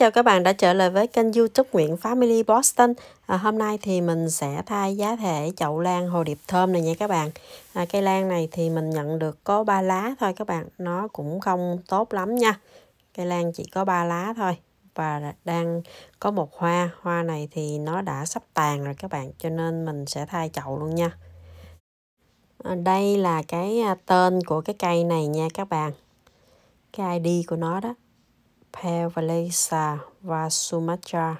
chào các bạn đã trở lại với kênh youtube Nguyễn Family Boston à, Hôm nay thì mình sẽ thay giá thể chậu lan hồ điệp thơm này nha các bạn à, Cây lan này thì mình nhận được có 3 lá thôi các bạn Nó cũng không tốt lắm nha Cây lan chỉ có 3 lá thôi Và đang có một hoa Hoa này thì nó đã sắp tàn rồi các bạn Cho nên mình sẽ thay chậu luôn nha à, Đây là cái à, tên của cái cây này nha các bạn Cái ID của nó đó Pelvalesa và Sumatra.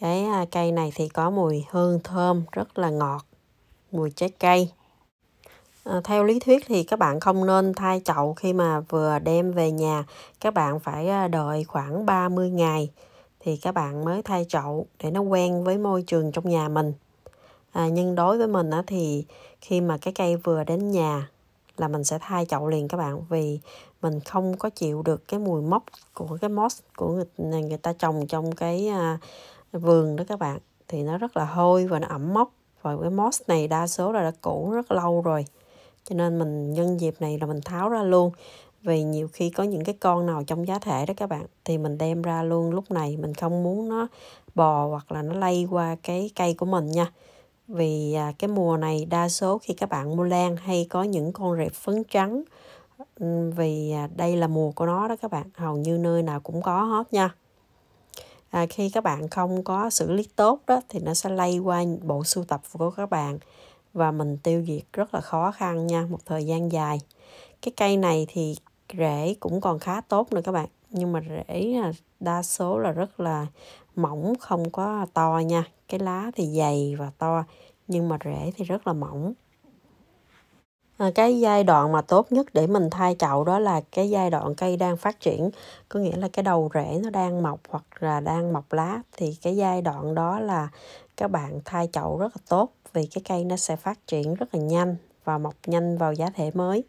Cái à, cây này thì có mùi hương thơm rất là ngọt, mùi trái cây. À, theo lý thuyết thì các bạn không nên thay chậu khi mà vừa đem về nhà. Các bạn phải à, đợi khoảng 30 ngày thì các bạn mới thay chậu để nó quen với môi trường trong nhà mình. À, nhưng đối với mình thì khi mà cái cây vừa đến nhà là mình sẽ thay chậu liền các bạn vì mình không có chịu được cái mùi mốc của cái moss của người, người ta trồng trong cái à, vườn đó các bạn thì nó rất là hôi và nó ẩm mốc và cái moss này đa số là đã cũ rất lâu rồi cho nên mình nhân dịp này là mình tháo ra luôn vì nhiều khi có những cái con nào trong giá thể đó các bạn thì mình đem ra luôn lúc này mình không muốn nó bò hoặc là nó lây qua cái cây của mình nha vì à, cái mùa này đa số khi các bạn mua lan hay có những con rệp phấn trắng vì à, đây là mùa của nó đó các bạn hầu như nơi nào cũng có hết nha à, khi các bạn không có xử lý tốt đó thì nó sẽ lây qua bộ sưu tập của các bạn và mình tiêu diệt rất là khó khăn nha một thời gian dài cái cây này thì rễ cũng còn khá tốt nữa các bạn nhưng mà rễ à, đa số là rất là mỏng không có to nha cái lá thì dày và to nhưng mà rễ thì rất là mỏng à, cái giai đoạn mà tốt nhất để mình thay chậu đó là cái giai đoạn cây đang phát triển có nghĩa là cái đầu rễ nó đang mọc hoặc là đang mọc lá thì cái giai đoạn đó là các bạn thay chậu rất là tốt vì cái cây nó sẽ phát triển rất là nhanh và mọc nhanh vào giá thể mới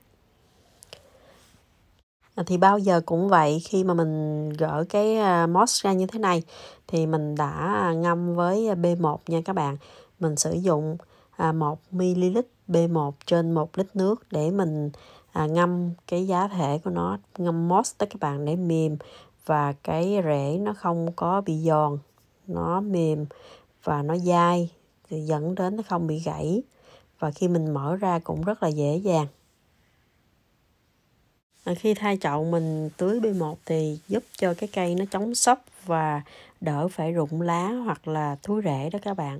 à, thì bao giờ cũng vậy khi mà mình gỡ cái à, moss ra như thế này thì mình đã ngâm với B1 nha các bạn mình sử dụng à, 1 ml B1 trên 1 lít nước để mình à, ngâm cái giá thể của nó ngâm moss tới các bạn để mềm và cái rễ nó không có bị giòn nó mềm và nó dai thì dẫn đến nó không bị gãy và khi mình mở ra cũng rất là dễ dàng à, khi thay chậu mình tưới B1 thì giúp cho cái cây nó chống sốc và đỡ phải rụng lá hoặc là thúi rễ đó các bạn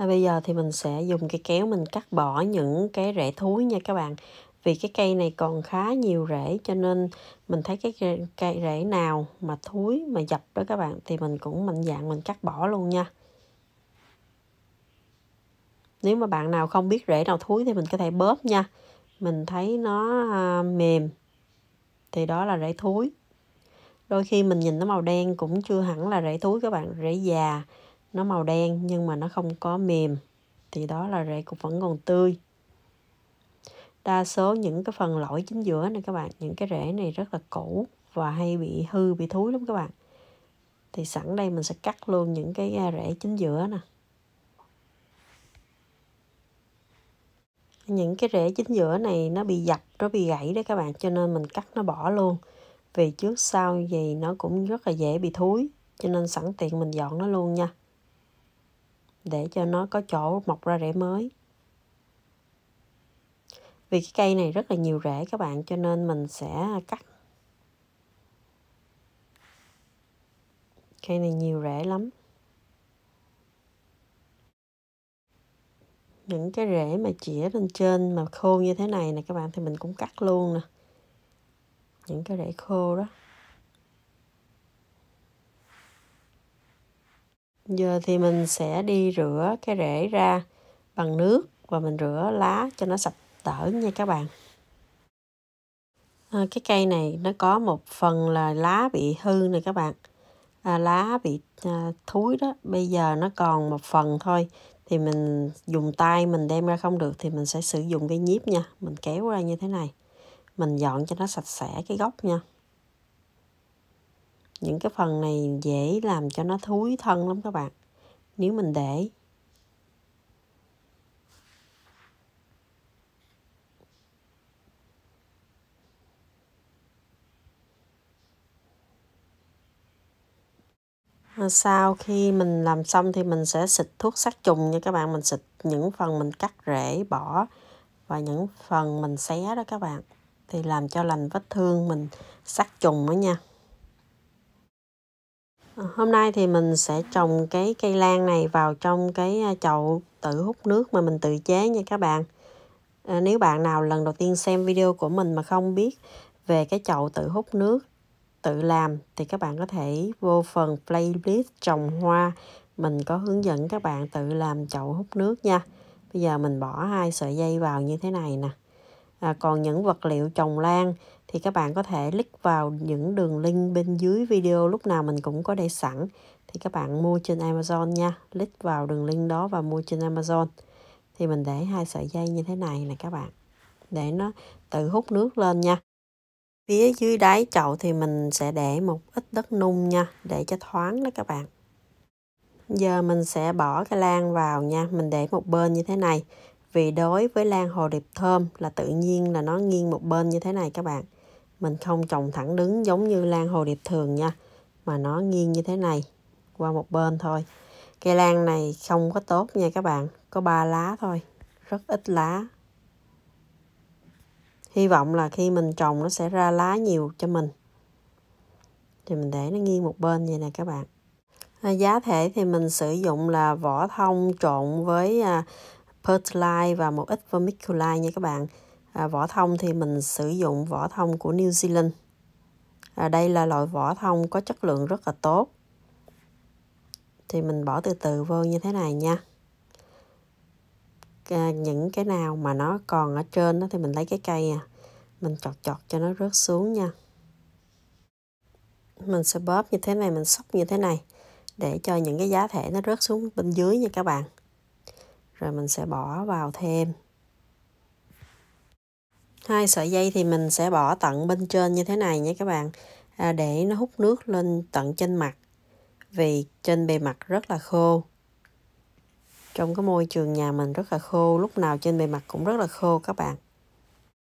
à, bây giờ thì mình sẽ dùng cái kéo mình cắt bỏ những cái rễ thúi nha các bạn vì cái cây này còn khá nhiều rễ cho nên mình thấy cái cây rễ nào mà thúi mà dập đó các bạn thì mình cũng mạnh dạng mình cắt bỏ luôn nha nếu mà bạn nào không biết rễ nào thúi thì mình có thể bóp nha mình thấy nó à, mềm thì đó là rễ thúi đôi khi mình nhìn nó màu đen cũng chưa hẳn là rễ thúi các bạn rễ già nó màu đen nhưng mà nó không có mềm thì đó là rễ cục vẫn còn tươi đa số những cái phần lõi chính giữa này các bạn những cái rễ này rất là cũ và hay bị hư bị thúi lắm các bạn thì sẵn đây mình sẽ cắt luôn những cái à, rễ chính giữa nè những cái rễ chính giữa này nó bị dập nó bị gãy đấy các bạn cho nên mình cắt nó bỏ luôn vì trước sau gì nó cũng rất là dễ bị thúi cho nên sẵn tiện mình dọn nó luôn nha để cho nó có chỗ mọc ra rễ mới vì cái cây này rất là nhiều rễ các bạn cho nên mình sẽ cắt cây này nhiều rễ lắm những cái rễ mà chĩa lên trên mà khô như thế này nè các bạn thì mình cũng cắt luôn nè những cái rễ khô đó giờ thì mình sẽ đi rửa cái rễ ra bằng nước và mình rửa lá cho nó sạch tở nha các bạn à, cái cây này nó có một phần là lá bị hư này các bạn à, lá bị à, thúi đó bây giờ nó còn một phần thôi thì mình dùng tay mình đem ra không được thì mình sẽ sử dụng cái nhíp nha mình kéo ra như thế này mình dọn cho nó sạch sẽ cái gốc nha những cái phần này dễ làm cho nó thúi thân lắm các bạn nếu mình để à, sau khi mình làm xong thì mình sẽ xịt thuốc sát trùng nha các bạn mình xịt những phần mình cắt rễ bỏ và những phần mình xé đó các bạn thì làm cho lành vết thương mình sát trùng đó nha Ờ, hôm nay thì mình sẽ trồng cái cây lan này vào trong cái chậu tự hút nước mà mình tự chế nha các bạn à, nếu bạn nào lần đầu tiên xem video của mình mà không biết về cái chậu tự hút nước tự làm thì các bạn có thể vô phần playlist trồng hoa mình có hướng dẫn các bạn tự làm chậu hút nước nha bây giờ mình bỏ hai sợi dây vào như thế này nè à, còn những vật liệu trồng lan thì các bạn có thể click vào những đường link bên dưới video lúc nào mình cũng có để sẵn thì các bạn mua trên Amazon nha click vào đường link đó và mua trên Amazon thì mình để hai sợi dây như thế này nè các bạn để nó tự hút nước lên nha phía dưới đáy chậu thì mình sẽ để một ít đất nung nha để cho thoáng đó các bạn giờ mình sẽ bỏ cái lan vào nha mình để một bên như thế này vì đối với lan hồ điệp thơm là tự nhiên là nó nghiêng một bên như thế này các bạn mình không trồng thẳng đứng giống như lan hồ điệp thường nha mà nó nghiêng như thế này qua một bên thôi cây lan này không có tốt nha các bạn có ba lá thôi rất ít lá hy vọng là khi mình trồng nó sẽ ra lá nhiều cho mình thì mình để nó nghiêng một bên vậy nè các bạn à, giá thể thì mình sử dụng là vỏ thông trộn với à, Perlite và một ít vermiculite nha các bạn à, vỏ thông thì mình sử dụng vỏ thông của New Zealand à, đây là loại vỏ thông có chất lượng rất là tốt thì mình bỏ từ từ vô như thế này nha à, những cái nào mà nó còn ở trên đó thì mình lấy cái cây à mình chọt chọt cho nó rớt xuống nha mình sẽ bóp như thế này mình xóc như thế này để cho những cái giá thể nó rớt xuống bên dưới nha các bạn rồi mình sẽ bỏ vào thêm hai sợi dây thì mình sẽ bỏ tận bên trên như thế này nha các bạn à, để nó hút nước lên tận trên mặt vì trên bề mặt rất là khô trong cái môi trường nhà mình rất là khô lúc nào trên bề mặt cũng rất là khô các bạn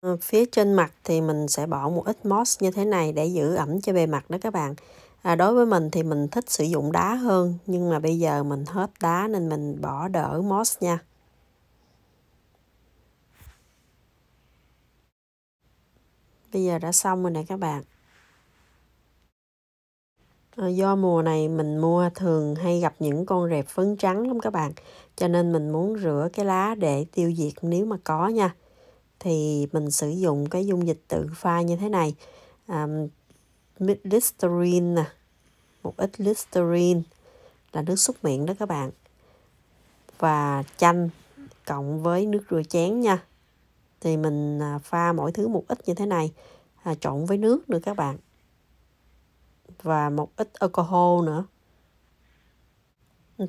à, phía trên mặt thì mình sẽ bỏ một ít moss như thế này để giữ ẩm cho bề mặt đó các bạn à, đối với mình thì mình thích sử dụng đá hơn nhưng mà bây giờ mình hết đá nên mình bỏ đỡ moss nha bây giờ đã xong rồi nè các bạn ờ, do mùa này mình mua thường hay gặp những con rệp phấn trắng lắm các bạn cho nên mình muốn rửa cái lá để tiêu diệt nếu mà có nha thì mình sử dụng cái dung dịch tự pha như thế này um, Listerine nè một ít Listerine là nước xúc miệng đó các bạn và chanh cộng với nước rửa chén nha thì mình à, pha mỗi thứ một ít như thế này à, trộn với nước nữa các bạn và một ít alcohol nữa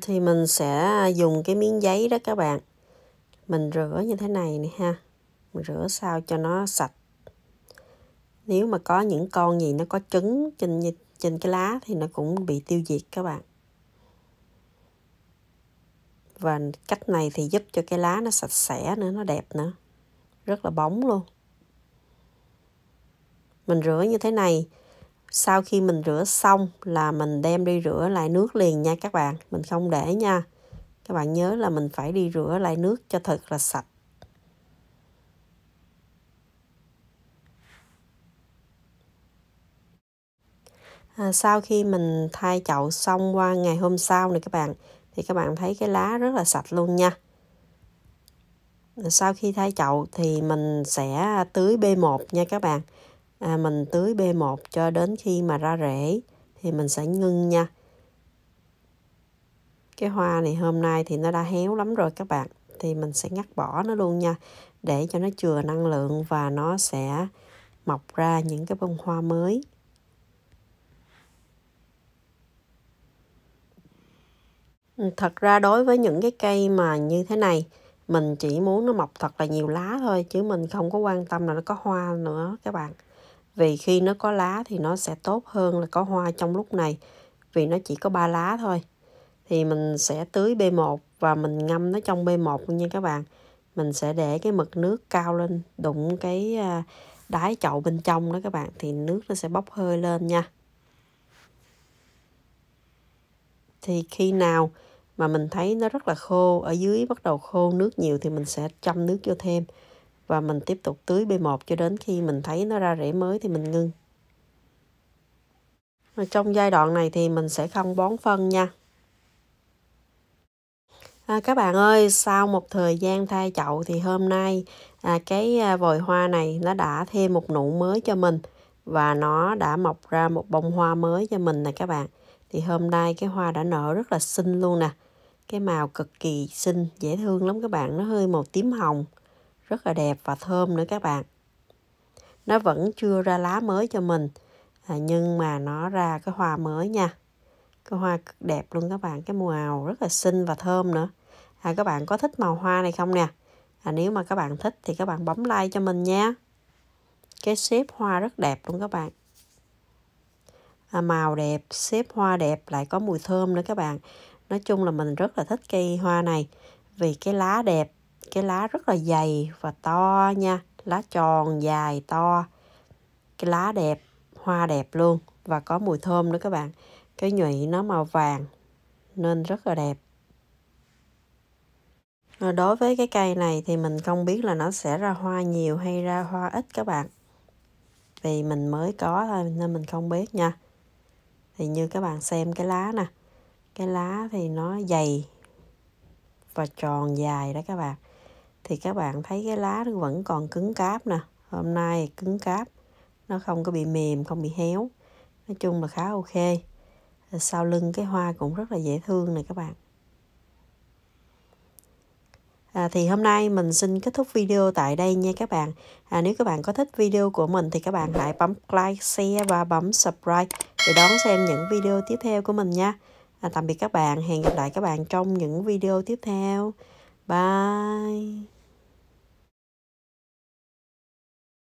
thì mình sẽ dùng cái miếng giấy đó các bạn mình rửa như thế này nè ha mình rửa sao cho nó sạch nếu mà có những con gì nó có trứng trên trên cái lá thì nó cũng bị tiêu diệt các bạn và cách này thì giúp cho cái lá nó sạch sẽ nữa nó đẹp nữa rất là bóng luôn mình rửa như thế này sau khi mình rửa xong là mình đem đi rửa lại nước liền nha các bạn mình không để nha các bạn nhớ là mình phải đi rửa lại nước cho thật là sạch à, sau khi mình thay chậu xong qua ngày hôm sau này các bạn thì các bạn thấy cái lá rất là sạch luôn nha sau khi thay chậu thì mình sẽ tưới B1 nha các bạn à, mình tưới B1 cho đến khi mà ra rễ thì mình sẽ ngưng nha cái hoa này hôm nay thì nó đã héo lắm rồi các bạn thì mình sẽ ngắt bỏ nó luôn nha để cho nó chừa năng lượng và nó sẽ mọc ra những cái bông hoa mới thật ra đối với những cái cây mà như thế này mình chỉ muốn nó mọc thật là nhiều lá thôi chứ mình không có quan tâm là nó có hoa nữa các bạn vì khi nó có lá thì nó sẽ tốt hơn là có hoa trong lúc này vì nó chỉ có ba lá thôi thì mình sẽ tưới B1 và mình ngâm nó trong B1 nha các bạn mình sẽ để cái mực nước cao lên đụng cái à, đáy chậu bên trong đó các bạn thì nước nó sẽ bốc hơi lên nha thì khi nào mà mình thấy nó rất là khô ở dưới bắt đầu khô nước nhiều thì mình sẽ châm nước vô thêm và mình tiếp tục tưới B1 cho đến khi mình thấy nó ra rễ mới thì mình ngưng trong giai đoạn này thì mình sẽ không bón phân nha à, các bạn ơi sau một thời gian thay chậu thì hôm nay à, cái à, vòi hoa này nó đã thêm một nụ mới cho mình và nó đã mọc ra một bông hoa mới cho mình nè các bạn thì hôm nay cái hoa đã nở rất là xinh luôn nè cái màu cực kỳ xinh dễ thương lắm các bạn nó hơi màu tím hồng rất là đẹp và thơm nữa các bạn nó vẫn chưa ra lá mới cho mình à, nhưng mà nó ra cái hoa mới nha cái hoa cực đẹp luôn các bạn cái màu rất là xinh và thơm nữa à, các bạn có thích màu hoa này không nè à, nếu mà các bạn thích thì các bạn bấm like cho mình nha cái xếp hoa rất đẹp luôn các bạn à, màu đẹp xếp hoa đẹp lại có mùi thơm nữa các bạn nói chung là mình rất là thích cây hoa này vì cái lá đẹp cái lá rất là dày và to nha lá tròn dài to cái lá đẹp hoa đẹp luôn và có mùi thơm nữa các bạn cái nhụy nó màu vàng nên rất là đẹp ờ, đối với cái cây này thì mình không biết là nó sẽ ra hoa nhiều hay ra hoa ít các bạn vì mình mới có thôi nên mình không biết nha thì như các bạn xem cái lá nè cái lá thì nó dày và tròn dài đó các bạn thì các bạn thấy cái lá nó vẫn còn cứng cáp nè hôm nay cứng cáp nó không có bị mềm không bị héo nói chung là khá ok sau lưng cái hoa cũng rất là dễ thương này các bạn À, thì hôm nay mình xin kết thúc video tại đây nha các bạn à, Nếu các bạn có thích video của mình thì các bạn hãy bấm like, share và bấm subscribe Để đón xem những video tiếp theo của mình nha à, tạm biệt các bạn hẹn gặp lại các bạn trong những video tiếp theo bye